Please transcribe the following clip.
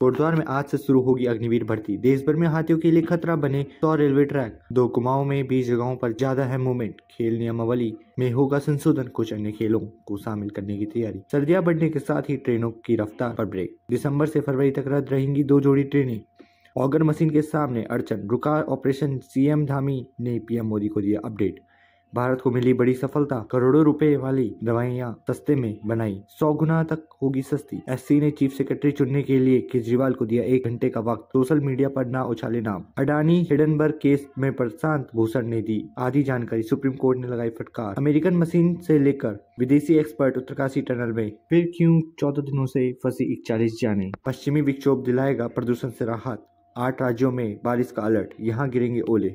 कोटद्वार में आज से शुरू होगी अग्निवीर भर्ती देश भर में हाथियों के लिए खतरा बने सौ रेलवे ट्रैक दो कुमाओं में बीस जगहों पर ज्यादा है मूवमेंट खेल नियमावली में होगा संशोधन कुछ अन्य खेलों को शामिल करने की तैयारी सर्दियां बढ़ने के साथ ही ट्रेनों की रफ्तार पर ब्रेक दिसंबर से फरवरी तक रद्द रहेंगी दो जोड़ी ट्रेनें ऑगर मशीन के सामने अड़चन रुका ऑपरेशन सीएम धामी ने पीएम मोदी को दिया अपडेट भारत को मिली बड़ी सफलता करोड़ों रुपए वाली दवाइयां सस्ते में बनाई सौ गुना तक होगी सस्ती एस ने चीफ सेक्रेटरी चुनने के लिए केजरीवाल को दिया एक घंटे का वक्त सोशल मीडिया पर ना उछाले नाम अडानी हिडनबर्ग केस में प्रशांत भूषण ने दी आधी जानकारी सुप्रीम कोर्ट ने लगाई फटकार अमेरिकन मशीन से लेकर विदेशी एक्सपर्ट उत्तरकाशी टनल में फिर क्यूँ चौदह दिनों से फंसी इकचालीस जाने पश्चिमी विक्षोभ दिलाएगा प्रदूषण से राहत आठ राज्यों में बारिश का अलर्ट यहाँ गिरेंगे ओले